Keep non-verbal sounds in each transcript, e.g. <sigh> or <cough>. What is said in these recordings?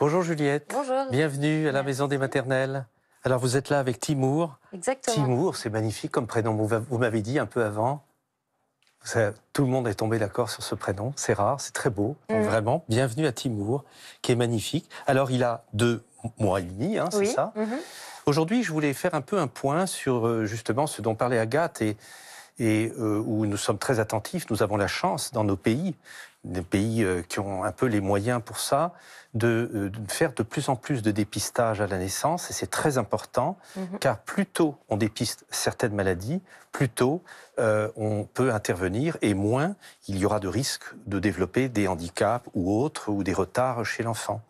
Bonjour Juliette. Bonjour. Bienvenue à la Maison des Maternelles. Alors vous êtes là avec Timour. Exactement. Timour, c'est magnifique comme prénom. Vous m'avez dit un peu avant. tout le monde est tombé d'accord sur ce prénom. C'est rare, c'est très beau. Mm. vraiment, bienvenue à Timour, qui est magnifique. Alors il a deux mois et demi, hein, c'est ça. Mm-hmm. Aujourd'hui, je voulais faire un peu un point sur euh, justement ce dont parlait Agathe et, euh, où nous sommes très attentifs. Nous avons la chance dans nos pays des pays euh, qui ont un peu les moyens pour ça, de, euh, faire de plus en plus de dépistage à la naissance, et c'est très important, mhm. car plus tôt on dépiste certaines maladies, plus tôt euh, on peut intervenir, et moins il y aura de risque de développer des handicaps ou autres, ou des retards chez l'enfant.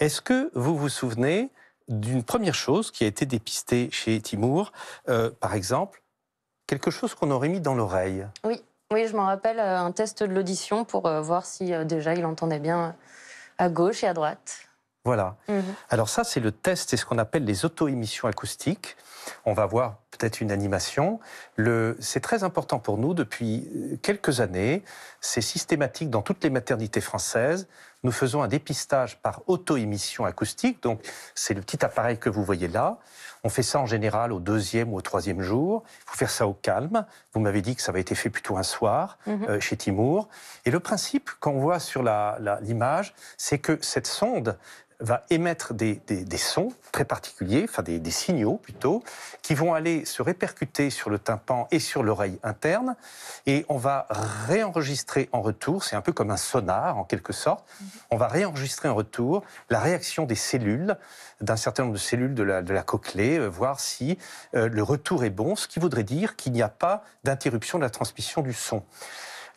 Est-ce que vous vous souvenez d'une première chose qui a été dépistée chez Timour, par exemple, quelque chose qu'on aurait mis dans l'oreille. Oui. Oui, je m'en rappelle euh, un test de l'audition pour euh, voir si euh, déjà il entendait bien à gauche et à droite. Voilà. Mhm. Alors ça, c'est le test, c'est ce qu'on appelle les auto-émissions acoustiques. On va voir peut-être une animation. Le... C'est très important pour nous depuis quelques années. C'est systématique dans toutes les maternités françaises nous faisons un dépistage par auto-émission acoustique. Donc, c'est le petit appareil que vous voyez là. On fait ça en général au deuxième ou au troisième jour. Il faut faire ça au calme. Vous m'avez dit que ça avait été fait plutôt un soir mhm. euh, chez Timour. Et le principe qu'on voit sur l'image, c'est que cette sonde va émettre des, sons très particuliers, enfin des, signaux plutôt, qui vont aller se répercuter sur le tympan et sur l'oreille interne, et on va réenregistrer en retour, c'est un peu comme un sonar en quelque sorte, mhm. on va réenregistrer en retour la réaction des cellules, d'un certain nombre de cellules de la, de cochlée, euh, voir si euh, le retour est bon, ce qui voudrait dire qu'il n'y a pas d'interruption de la transmission du son.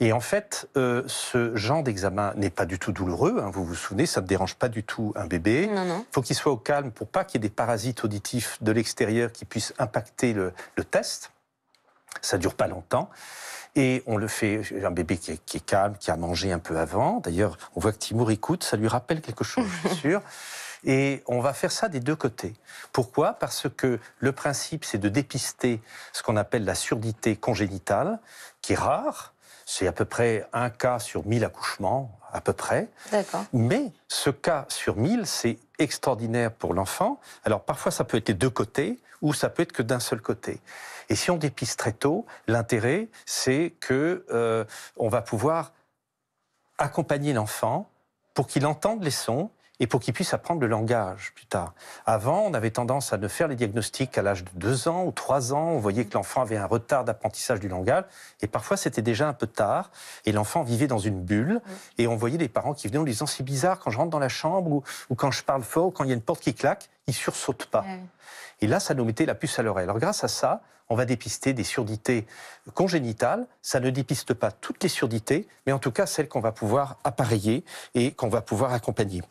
Et en fait, euh, ce genre d'examen n'est pas du tout douloureux. Hein, vous vous souvenez, ça ne dérange pas du tout un bébé. Faut il faut qu'il soit au calme pour pas qu'il y ait des parasites auditifs de l'extérieur qui puissent impacter le, test. Ça dure pas longtemps. Et on le fait, un bébé qui est, calme, qui a mangé un peu avant. D'ailleurs, on voit que Timour écoute, ça lui rappelle quelque chose, je suis <laughs> sûr. Et on va faire ça des deux côtés. Pourquoi Parce que le principe, c'est de dépister ce qu'on appelle la surdité congénitale, qui est rare, c'est à peu près un cas sur 1000 accouchements, à peu près. Mais ce cas sur 1000, c'est extraordinaire pour l'enfant. Alors parfois, ça peut être de deux côtés ou ça peut être que d'un seul côté. Et si on dépiste très tôt, l'intérêt, c'est que euh, va pouvoir accompagner l'enfant pour qu'il entende les sons et pour qu'ils puissent apprendre le langage plus tard. Avant, on avait tendance à ne faire les diagnostics qu'à l'âge de 2 ans ou 3 ans. On voyait que l'enfant avait un retard d'apprentissage du langage et parfois c'était déjà un peu tard et l'enfant vivait dans une bulle mm. et on voyait les parents qui venaient en disant c'est bizarre quand je rentre dans la chambre ou, quand je parle fort ou quand il y a une porte qui claque, il sursaute pas. Et là, ça nous mettait la puce à l'oreille. Alors grâce à ça, on va dépister des surdités congénitales. Ça ne dépiste pas toutes les surdités, mais en tout cas celles qu'on va pouvoir appareiller et qu'on va pouvoir accompagner.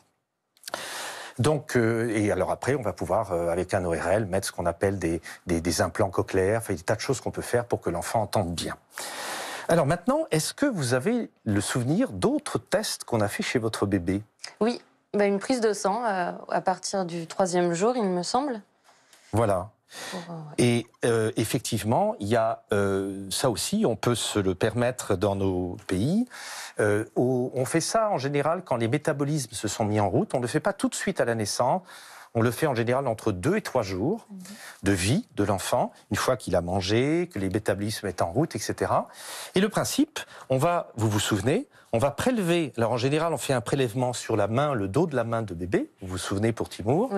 Donc, euh, et alors après, on va pouvoir, euh, avec un ORL, mettre ce qu'on appelle des, des, des, implants cochléaires, enfin, des tas de choses qu'on peut faire pour que l'enfant entende bien. Alors maintenant, est-ce que vous avez le souvenir d'autres tests qu'on a fait chez votre bébé Oui, bah une prise de sang euh, à partir du troisième jour, il me semble. Voilà. Euh, Et euh, effectivement, il y a euh, ça aussi, on peut se le permettre dans nos pays. on fait ça en général quand les métabolismes se sont mis en route. On ne le fait pas tout de suite à la naissance. On le fait en général entre deux et trois jours de vie de l'enfant, une fois qu'il a mangé, que les bétablis se mettent en route, etc. Et le principe, on va, vous vous souvenez, on va prélever. Alors en général, on fait un prélèvement sur la main, le dos de la main de bébé. Vous vous souvenez pour Timour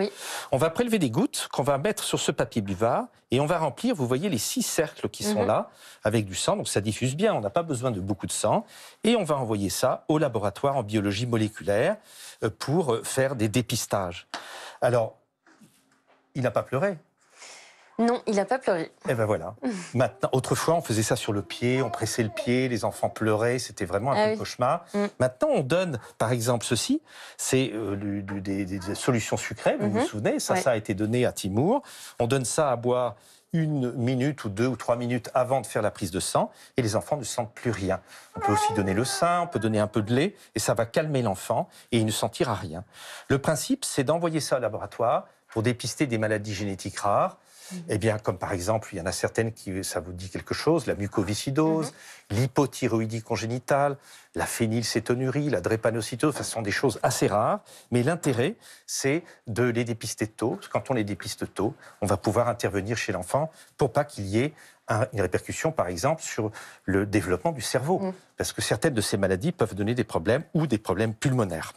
On va prélever des gouttes qu'on va mettre sur ce papier buvard et on va remplir. Vous voyez les six cercles qui sont mhm. là avec du sang, donc ça diffuse bien. On n'a pas besoin de beaucoup de sang et on va envoyer ça au laboratoire en biologie moléculaire euh, pour euh, faire des dépistages. Alors, il n'a pas pleuré. Non, il n'a pas pleuré. Eh ben voilà. <laughs> Maintenant, autrefois, on faisait ça sur le pied, on pressait le pied, les enfants pleuraient, c'était vraiment un ah peu cauchemar. Mm. Maintenant, on donne, par exemple, ceci, c'est euh, des, solutions sucrées, vous vous mhm. souvenez, ça, ça a été donné à Timour. On donne ça à boire une minute ou deux ou trois minutes avant de faire la prise de sang et les enfants ne sentent plus rien. On peut aussi donner le sein, on peut donner un peu de lait et ça va calmer l'enfant et il ne sentira rien. Le principe, c'est d'envoyer ça au laboratoire pour dépister des maladies génétiques rares. Mhm. Eh bien, comme par exemple, il y en a certaines qui, ça vous dit quelque chose, la mucoviscidose, mhm. l'hypothyroïdie congénitale, la phénylcétonurie, la drépanocytose, ce sont des choses assez rares. Mais l'intérêt, c'est de les dépister tôt. quand on les dépiste tôt, on va pouvoir intervenir chez l'enfant pour pas qu'il y ait une répercussion, par exemple, sur le développement du cerveau. Mm. Parce que certaines de ces maladies peuvent donner des problèmes ou des problèmes pulmonaires.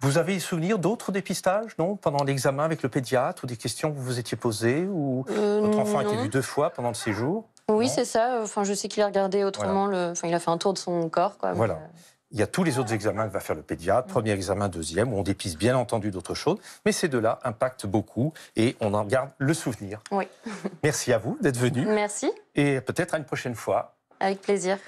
Vous avez souvenir d'autres dépistages, non Pendant l'examen avec le pédiatre, ou des questions que vous vous étiez posées, ou euh, votre enfant a été vu deux fois pendant le séjour Oui, c'est ça. Enfin, je sais qu'il a regardé autrement. Le... Enfin, il a fait un tour de son corps, quoi. Voilà. Euh, il y a tous les autres examens que va faire le pédiatre, mm. premier examen, deuxième, où on dépiste bien entendu d'autres choses, mais ces deux-là impactent beaucoup et on en garde le souvenir. Oui. Merci à vous d'être venu. Merci. Et peut-être à une prochaine fois. Avec plaisir.